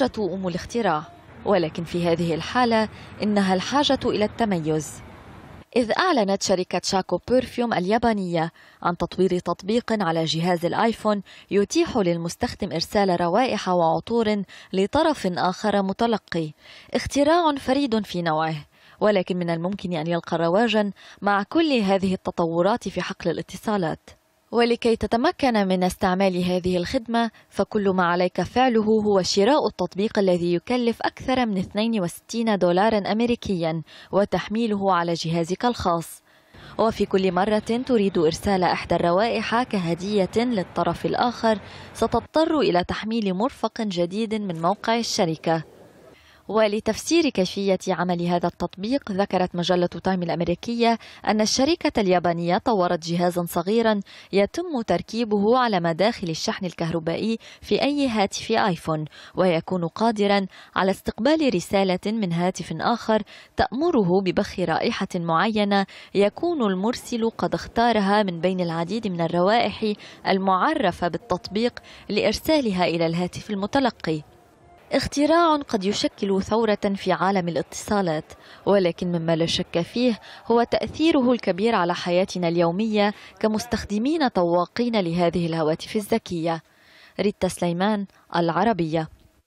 حاجة أم الاختراع ولكن في هذه الحالة إنها الحاجة إلى التميز إذ أعلنت شركة شاكو بيرفيوم اليابانية عن تطوير تطبيق على جهاز الآيفون يتيح للمستخدم إرسال روائح وعطور لطرف آخر متلقي اختراع فريد في نوعه ولكن من الممكن أن يلقى رواجا مع كل هذه التطورات في حقل الاتصالات ولكي تتمكن من استعمال هذه الخدمة فكل ما عليك فعله هو شراء التطبيق الذي يكلف أكثر من 62 دولارا أمريكيا وتحميله على جهازك الخاص وفي كل مرة تريد إرسال إحدى الروائح كهدية للطرف الآخر ستضطر إلى تحميل مرفق جديد من موقع الشركة ولتفسير كيفية عمل هذا التطبيق ذكرت مجلة تايم الأمريكية أن الشركة اليابانية طورت جهازا صغيرا يتم تركيبه على مداخل الشحن الكهربائي في أي هاتف آيفون ويكون قادرا على استقبال رسالة من هاتف آخر تأمره ببخ رائحة معينة يكون المرسل قد اختارها من بين العديد من الروائح المعرفة بالتطبيق لإرسالها إلى الهاتف المتلقي اختراع قد يشكل ثورة في عالم الاتصالات ولكن مما لا شك فيه هو تأثيره الكبير على حياتنا اليومية كمستخدمين طواقين لهذه الهواتف الذكية ريتا سليمان العربية